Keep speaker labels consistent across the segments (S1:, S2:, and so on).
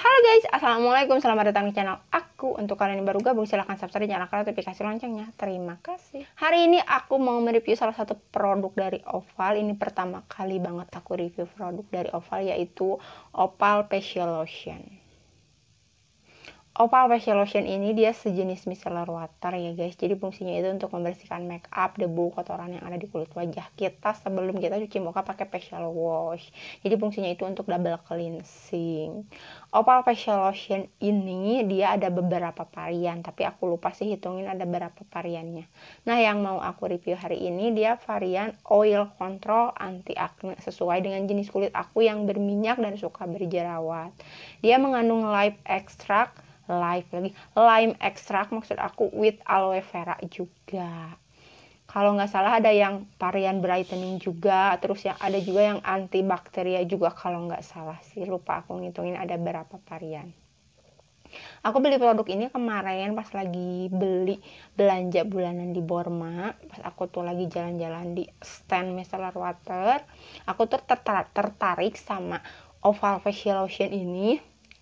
S1: Halo guys, Assalamualaikum, selamat datang di channel aku Untuk kalian yang baru gabung silahkan subscribe, nyalakan notifikasi loncengnya Terima kasih Hari ini aku mau mereview salah satu produk dari Oval Ini pertama kali banget aku review produk dari Oval yaitu Opal Facial Lotion Opal Facial Lotion ini dia sejenis micellar water ya guys. Jadi fungsinya itu untuk membersihkan make up, debu, kotoran yang ada di kulit wajah kita sebelum kita cuci muka pakai facial wash. Jadi fungsinya itu untuk double cleansing. Opal Facial Lotion ini dia ada beberapa varian, tapi aku lupa sih hitungin ada berapa variannya. Nah, yang mau aku review hari ini dia varian oil control anti acne sesuai dengan jenis kulit aku yang berminyak dan suka berjerawat. Dia mengandung live extract live lagi lime extract maksud aku with aloe vera juga kalau nggak salah ada yang varian brightening juga terus yang ada juga yang antibakteria juga kalau nggak salah sih lupa aku ngitungin ada berapa varian aku beli produk ini kemarin pas lagi beli belanja bulanan di Borma pas aku tuh lagi jalan-jalan di stand micellar water aku tuh tertarik, tertarik sama oval facial lotion ini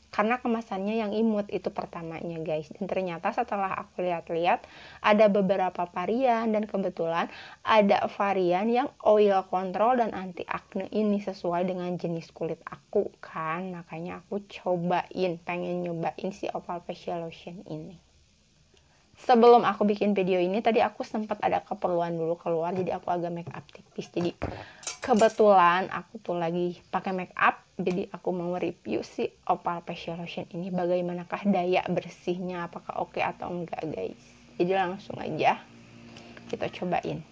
S1: karena kemasannya yang imut itu pertamanya guys dan ternyata setelah aku lihat-lihat ada beberapa varian dan kebetulan ada varian yang oil control dan anti acne ini sesuai dengan jenis kulit aku kan makanya aku cobain pengen nyobain si opal facial lotion ini sebelum aku bikin video ini tadi aku sempat ada keperluan dulu keluar jadi aku agak make up tipis jadi kebetulan aku tuh lagi pakai make up jadi aku mau review si opal facial lotion ini bagaimanakah daya bersihnya apakah oke okay atau enggak guys jadi langsung aja kita cobain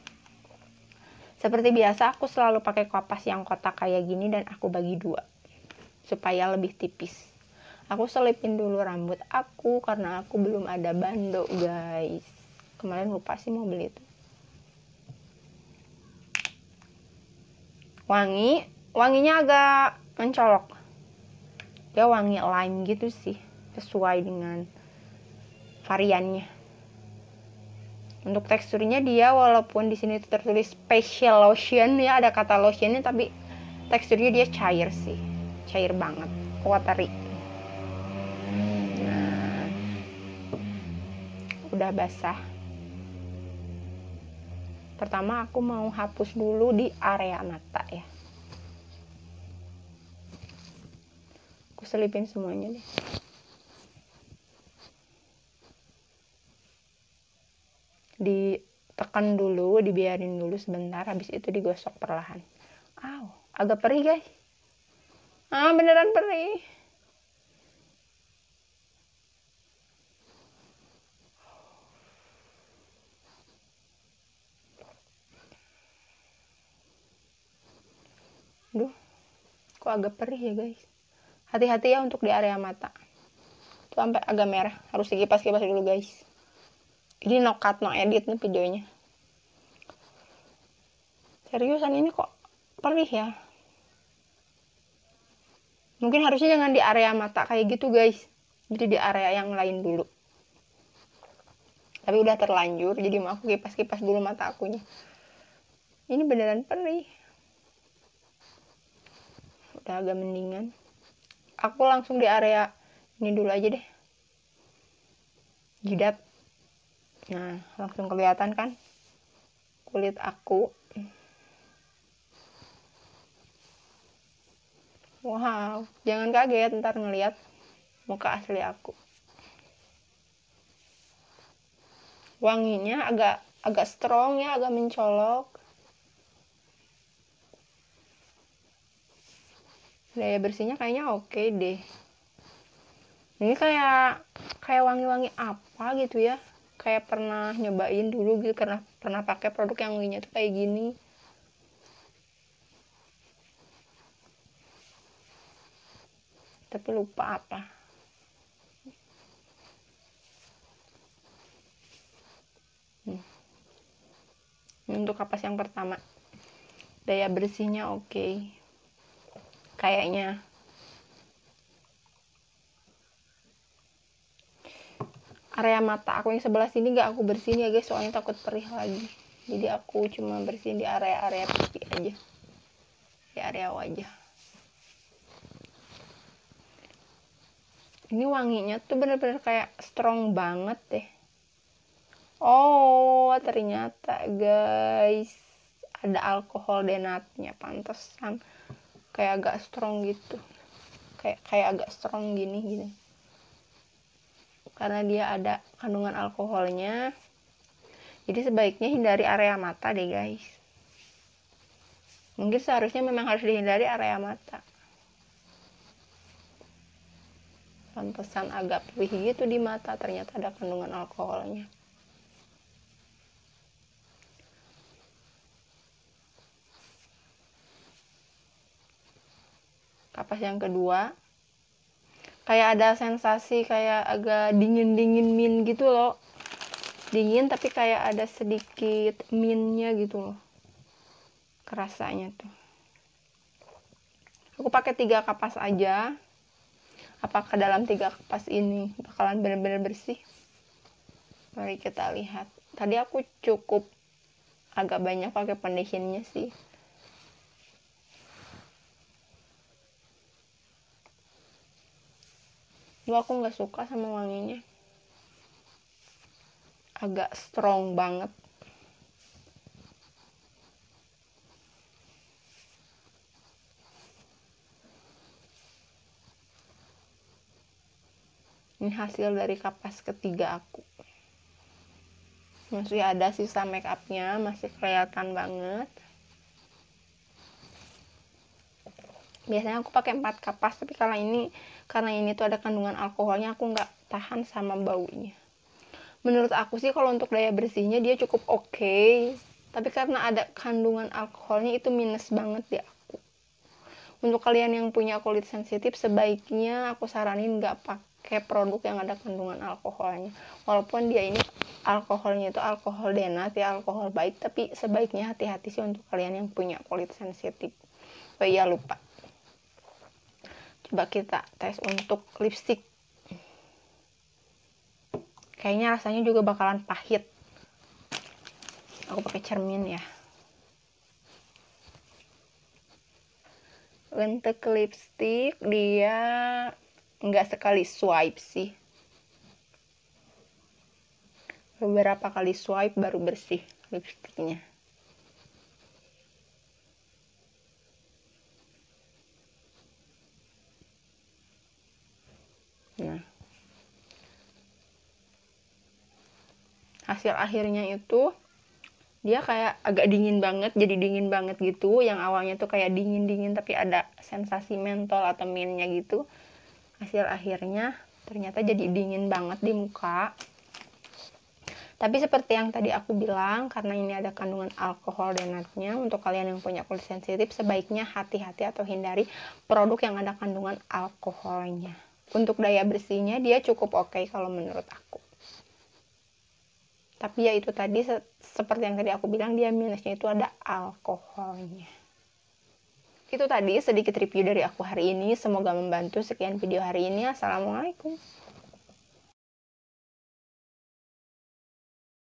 S1: seperti biasa aku selalu pakai kapas yang kotak kayak gini dan aku bagi dua supaya lebih tipis aku selipin dulu rambut aku karena aku belum ada bando guys kemarin lupa sih mau beli itu wangi wanginya agak mencolok dia wangi lime gitu sih sesuai dengan variannya untuk teksturnya dia walaupun di sini tertulis special lotion ya ada kata lotionnya tapi teksturnya dia cair sih cair banget watery nah udah basah pertama aku mau hapus dulu di area mata ya aku selipin semuanya deh ditekan dulu dibiarin dulu sebentar habis itu digosok perlahan Wow, agak perih guys ah beneran perih Duh, kok agak perih ya guys hati-hati ya untuk di area mata itu sampai agak merah harus dikipas-kipas dulu guys ini no cut no edit nih videonya seriusan ini kok perih ya mungkin harusnya jangan di area mata kayak gitu guys jadi di area yang lain dulu tapi udah terlanjur jadi mau aku kipas-kipas dulu mata aku ini beneran perih udah agak mendingan aku langsung di area ini dulu aja deh jidat nah langsung kelihatan kan kulit aku wow jangan kaget ntar ngeliat muka asli aku wanginya agak agak strong ya agak mencolok daya bersihnya kayaknya oke okay deh ini kayak kayak wangi-wangi apa gitu ya kayak pernah nyobain dulu gitu karena pernah pakai produk yang wanginya tuh kayak gini tapi lupa apa hmm. untuk kapas yang pertama daya bersihnya oke okay kayaknya area mata aku yang sebelah sini gak aku bersihin ya guys soalnya takut perih lagi jadi aku cuma bersihin di area-area pipi aja di area wajah ini wanginya tuh bener-bener kayak strong banget deh oh ternyata guys ada alkohol denatnya pantesan kayak agak strong gitu kayak kayak agak strong gini gini gitu. karena dia ada kandungan alkoholnya jadi sebaiknya hindari area mata deh guys mungkin seharusnya memang harus dihindari area mata pantesan agak pilih gitu di mata ternyata ada kandungan alkoholnya kapas yang kedua kayak ada sensasi kayak agak dingin dingin min gitu loh dingin tapi kayak ada sedikit minnya gitu loh kerasanya tuh aku pakai tiga kapas aja apakah dalam tiga kapas ini bakalan benar-benar bersih mari kita lihat tadi aku cukup agak banyak pakai foundationnya sih lu aku nggak suka sama wanginya. Agak strong banget. Ini hasil dari kapas ketiga aku. Masih ada sisa make upnya, masih kelihatan banget. biasanya aku pakai empat kapas tapi kalau ini karena ini tuh ada kandungan alkoholnya aku nggak tahan sama baunya menurut aku sih kalau untuk daya bersihnya dia cukup oke okay, tapi karena ada kandungan alkoholnya itu minus banget di aku untuk kalian yang punya kulit sensitif sebaiknya aku saranin nggak pakai produk yang ada kandungan alkoholnya walaupun dia ini alkoholnya itu alkohol denat ya alkohol baik tapi sebaiknya hati-hati sih untuk kalian yang punya kulit sensitif oh iya lupa coba kita tes untuk lipstick kayaknya rasanya juga bakalan pahit aku pakai cermin ya untuk lipstick dia nggak sekali swipe sih beberapa kali swipe baru bersih lipsticknya hasil akhirnya itu dia kayak agak dingin banget jadi dingin banget gitu yang awalnya tuh kayak dingin dingin tapi ada sensasi mentol atau minnya gitu hasil akhirnya ternyata jadi dingin banget di muka tapi seperti yang tadi aku bilang karena ini ada kandungan alkohol dan denatnya untuk kalian yang punya kulit sensitif sebaiknya hati-hati atau hindari produk yang ada kandungan alkoholnya untuk daya bersihnya dia cukup oke okay kalau menurut aku tapi ya itu tadi se seperti yang tadi aku bilang dia minusnya itu ada alkoholnya itu tadi sedikit review dari aku hari ini semoga membantu sekian video hari ini assalamualaikum